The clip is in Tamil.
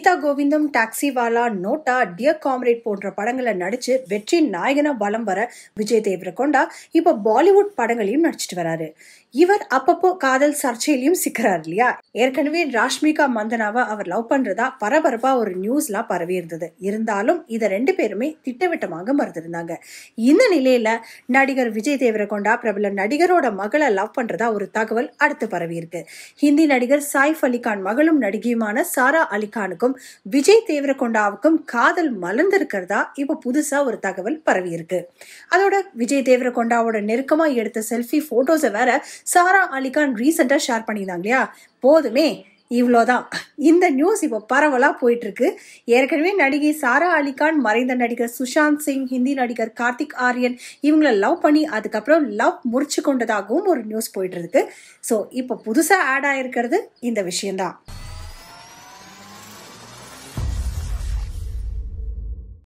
கீதா கோவிந்தம் டாக்ஸிவாலா நோட்டா டியர் காம்ரேட் போன்ற படங்களை நடிச்சு வெற்றி நாயகன வலம் வர விஜய் தேவரகொண்டா இப்போ பாலிவுட் படங்களையும் நடிச்சிட்டு வராரு இவர் அப்பப்போ காதல் சர்ச்சையிலையும் சிக்கிறார் இல்லையா ஏற்கனவே ராஷ்மிகா மந்தனாவை அவர் லவ் பண்றதா பரபரப்பா ஒரு நியூஸ்லாம் பரவி இருந்தது இருந்தாலும் இதை ரெண்டு பேருமே திட்டவட்டமாக மறுத்திருந்தாங்க இந்த நிலையில நடிகர் விஜய் தேவரகொண்டா பிரபல நடிகரோட மகளை லவ் பண்றதா ஒரு தகவல் அடுத்து பரவி இருக்கு ஹிந்தி நடிகர் சாய்ஃப் அலிகான் மகளும் நடிகையுமான சாரா அலிகானுக்கும் விஜய்க்கும் விஜய் தேவரகொண்டாவுக்கும் காதல் மலர்ந்திருக்கிறதா இப்போ புதுசா ஒரு தகவல் பரவி இருக்கு அதோட விஜய் தேவரகொண்டாவோட நெருக்கமா எடுத்த செல்ஃபி போட்டோஸை வேற சாரா அலிகான் ரீசெண்டா ஷேர் பண்ணியிருந்தாங்க இல்லையா போதுமே இவ்வளோதான் இந்த நியூஸ் இப்போ பரவலாக போயிட்டுருக்கு ஏற்கனவே நடிகை சாரா அலிகான் மறைந்த நடிகர் சுஷாந்த் சிங் ஹிந்தி நடிகர் கார்த்திக் ஆரியன் இவங்கள லவ் பண்ணி அதுக்கப்புறம் லவ் முறிச்சு கொண்டதாகவும் ஒரு நியூஸ் போயிட்டு இருக்கு ஸோ இப்போ புதுசாக ஆட் ஆயிருக்கிறது இந்த விஷயம்தான்